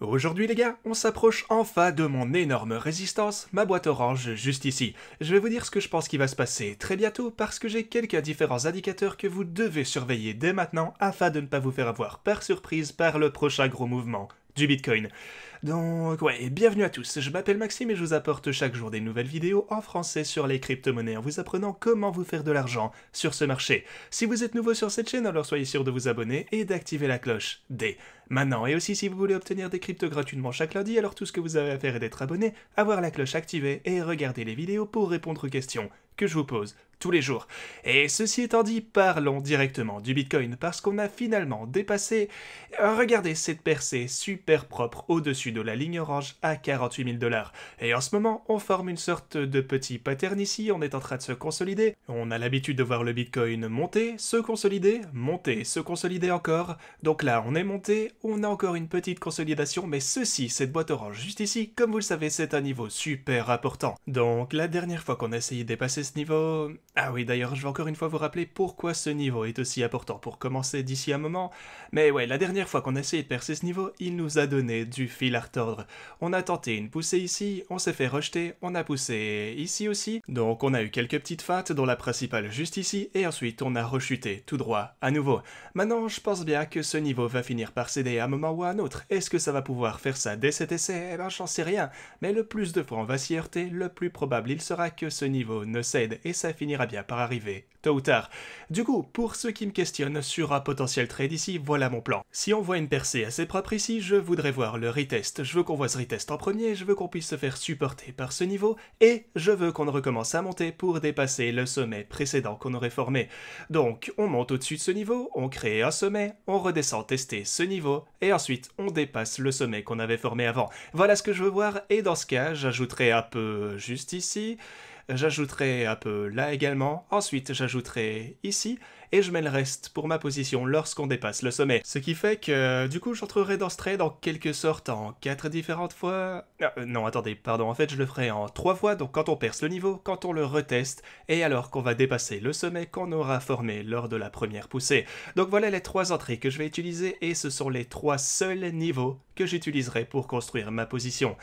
Aujourd'hui les gars, on s'approche enfin de mon énorme résistance, ma boîte orange juste ici. Je vais vous dire ce que je pense qui va se passer très bientôt parce que j'ai quelques différents indicateurs que vous devez surveiller dès maintenant afin de ne pas vous faire avoir par surprise par le prochain gros mouvement du Bitcoin. Donc ouais, bienvenue à tous, je m'appelle Maxime et je vous apporte chaque jour des nouvelles vidéos en français sur les crypto-monnaies en vous apprenant comment vous faire de l'argent sur ce marché. Si vous êtes nouveau sur cette chaîne, alors soyez sûr de vous abonner et d'activer la cloche dès maintenant. Et aussi si vous voulez obtenir des cryptos gratuitement chaque lundi, alors tout ce que vous avez à faire est d'être abonné, avoir la cloche activée et regarder les vidéos pour répondre aux questions que je vous pose les jours. Et ceci étant dit, parlons directement du Bitcoin parce qu'on a finalement dépassé, euh, regardez cette percée super propre au-dessus de la ligne orange à 48 000 dollars. Et en ce moment, on forme une sorte de petit pattern ici, on est en train de se consolider. On a l'habitude de voir le Bitcoin monter, se consolider, monter, se consolider encore. Donc là, on est monté, on a encore une petite consolidation, mais ceci, cette boîte orange juste ici, comme vous le savez, c'est un niveau super important. Donc la dernière fois qu'on a essayé de dépasser ce niveau, ah oui, d'ailleurs, je vais encore une fois vous rappeler pourquoi ce niveau est aussi important pour commencer d'ici un moment. Mais ouais, la dernière fois qu'on a essayé de percer ce niveau, il nous a donné du fil à retordre. On a tenté une poussée ici, on s'est fait rejeter, on a poussé ici aussi. Donc on a eu quelques petites feintes, dont la principale juste ici, et ensuite on a rechuté tout droit, à nouveau. Maintenant, je pense bien que ce niveau va finir par céder à un moment ou à un autre. Est-ce que ça va pouvoir faire ça dès cet essai Eh ben, j'en sais rien. Mais le plus de fois on va s'y heurter, le plus probable il sera que ce niveau ne cède et ça finira bien par arriver, tôt ou tard. Du coup, pour ceux qui me questionnent sur un potentiel trade ici, voilà mon plan. Si on voit une percée assez propre ici, je voudrais voir le retest. Je veux qu'on voit ce retest en premier, je veux qu'on puisse se faire supporter par ce niveau, et je veux qu'on recommence à monter pour dépasser le sommet précédent qu'on aurait formé. Donc, on monte au-dessus de ce niveau, on crée un sommet, on redescend tester ce niveau, et ensuite on dépasse le sommet qu'on avait formé avant. Voilà ce que je veux voir, et dans ce cas, j'ajouterai un peu juste ici, J'ajouterai un peu là également. Ensuite, j'ajouterai ici. Et je mets le reste pour ma position lorsqu'on dépasse le sommet. Ce qui fait que, du coup, j'entrerai dans ce trade en quelque sorte en quatre différentes fois... Ah, euh, non, attendez, pardon, en fait, je le ferai en trois fois. Donc, quand on perce le niveau, quand on le reteste, et alors qu'on va dépasser le sommet qu'on aura formé lors de la première poussée. Donc, voilà les trois entrées que je vais utiliser, et ce sont les trois seuls niveaux que j'utiliserai pour construire ma position.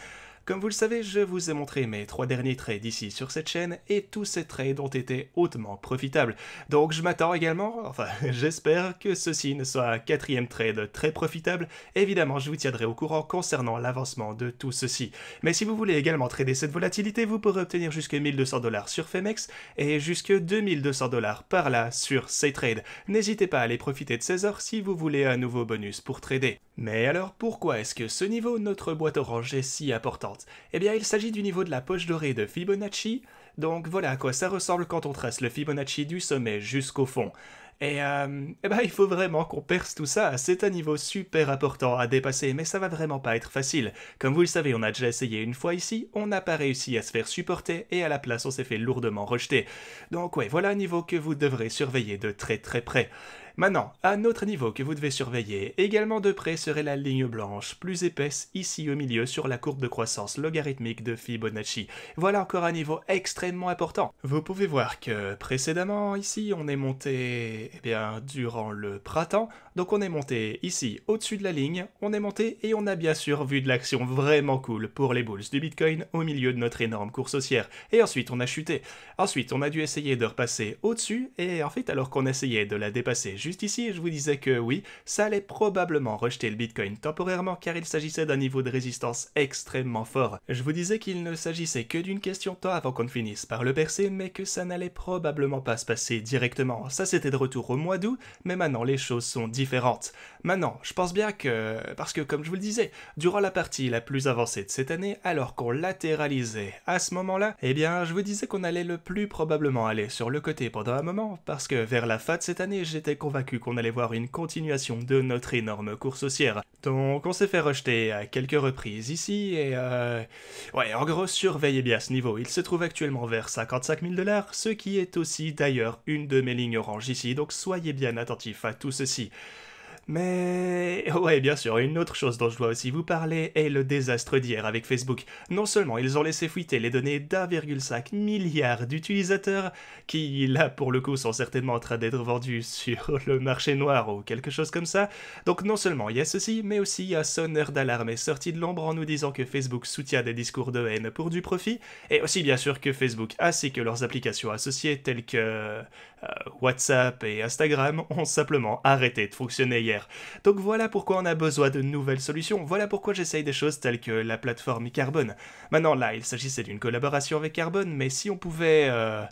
Comme vous le savez, je vous ai montré mes trois derniers trades ici sur cette chaîne et tous ces trades ont été hautement profitables. Donc je m'attends également, enfin j'espère que ceci ne soit un quatrième trade très profitable. Évidemment, je vous tiendrai au courant concernant l'avancement de tout ceci. Mais si vous voulez également trader cette volatilité, vous pourrez obtenir jusqu'à 1200 dollars sur Femex et jusqu'à 2200 dollars par là sur ces trades. N'hésitez pas à aller profiter de ces heures si vous voulez un nouveau bonus pour trader. Mais alors pourquoi est-ce que ce niveau, notre boîte orange, est si importante Eh bien il s'agit du niveau de la poche dorée de Fibonacci, donc voilà à quoi ça ressemble quand on trace le Fibonacci du sommet jusqu'au fond. Et, euh, eh ben, il faut vraiment qu'on perce tout ça, c'est un niveau super important à dépasser, mais ça va vraiment pas être facile. Comme vous le savez, on a déjà essayé une fois ici, on n'a pas réussi à se faire supporter, et à la place on s'est fait lourdement rejeter. Donc ouais, voilà un niveau que vous devrez surveiller de très très près. Maintenant, un autre niveau que vous devez surveiller, également de près, serait la ligne blanche, plus épaisse ici au milieu sur la courbe de croissance logarithmique de Fibonacci. Voilà encore un niveau extrêmement important. Vous pouvez voir que précédemment, ici, on est monté, eh bien, durant le printemps, donc on est monté ici au-dessus de la ligne, on est monté et on a bien sûr vu de l'action vraiment cool pour les bulls du Bitcoin au milieu de notre énorme course haussière. Et ensuite on a chuté. Ensuite on a dû essayer de repasser au-dessus et en fait alors qu'on essayait de la dépasser ici je vous disais que oui, ça allait probablement rejeter le Bitcoin temporairement car il s'agissait d'un niveau de résistance extrêmement fort. Je vous disais qu'il ne s'agissait que d'une question de temps avant qu'on finisse par le percer, mais que ça n'allait probablement pas se passer directement. Ça c'était de retour au mois d'août, mais maintenant les choses sont différentes. Maintenant, je pense bien que... parce que comme je vous le disais, durant la partie la plus avancée de cette année, alors qu'on latéralisait à ce moment-là, eh bien je vous disais qu'on allait le plus probablement aller sur le côté pendant un moment, parce que vers la fin de cette année j'étais convaincu qu'on allait voir une continuation de notre énorme course haussière. Donc on s'est fait rejeter à quelques reprises ici et... Euh... Ouais, en gros, surveillez bien ce niveau. Il se trouve actuellement vers 55 000 dollars, ce qui est aussi d'ailleurs une de mes lignes oranges ici, donc soyez bien attentifs à tout ceci. Mais... Ouais, bien sûr, une autre chose dont je dois aussi vous parler est le désastre d'hier avec Facebook. Non seulement ils ont laissé fuiter les données d'1,5 milliard d'utilisateurs, qui là pour le coup sont certainement en train d'être vendus sur le marché noir ou quelque chose comme ça, donc non seulement il y a ceci, mais aussi un sonneur d'alarme est sorti de l'ombre en nous disant que Facebook soutient des discours de haine pour du profit, et aussi bien sûr que Facebook ainsi que leurs applications associées telles que euh, WhatsApp et Instagram ont simplement arrêté de fonctionner hier donc voilà pourquoi on a besoin de nouvelles solutions, voilà pourquoi j'essaye des choses telles que la plateforme Carbone. Maintenant là, il s'agissait d'une collaboration avec Carbone, mais si on pouvait... Euh,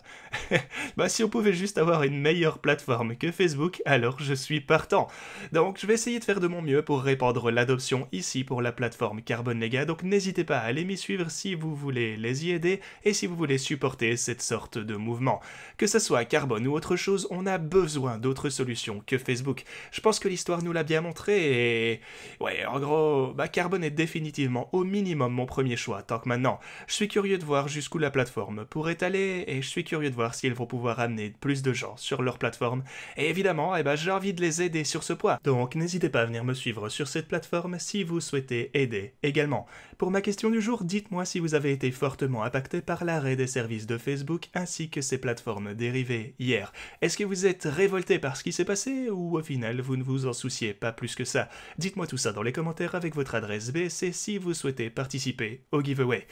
bah si on pouvait juste avoir une meilleure plateforme que Facebook, alors je suis partant. Donc je vais essayer de faire de mon mieux pour répandre l'adoption ici pour la plateforme Carbone les donc n'hésitez pas à aller m'y suivre si vous voulez les y aider et si vous voulez supporter cette sorte de mouvement. Que ce soit Carbone ou autre chose, on a besoin d'autres solutions que Facebook. Je pense que l'histoire nous l'a bien montré et... Ouais, en gros, bah Carbone est définitivement au minimum mon premier choix, tant que maintenant. Je suis curieux de voir jusqu'où la plateforme pourrait aller et je suis curieux de voir s'ils vont pouvoir amener plus de gens sur leur plateforme. Et évidemment, eh ben, j'ai envie de les aider sur ce point. Donc n'hésitez pas à venir me suivre sur cette plateforme si vous souhaitez aider également. Pour ma question du jour, dites-moi si vous avez été fortement impacté par l'arrêt des services de Facebook ainsi que ces plateformes dérivées hier. Est-ce que vous êtes révolté par ce qui s'est passé ou au final vous ne vous en souciez pas plus que ça. Dites-moi tout ça dans les commentaires avec votre adresse BC si vous souhaitez participer au giveaway.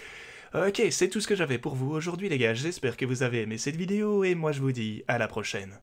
Ok, c'est tout ce que j'avais pour vous aujourd'hui les gars, j'espère que vous avez aimé cette vidéo et moi je vous dis à la prochaine.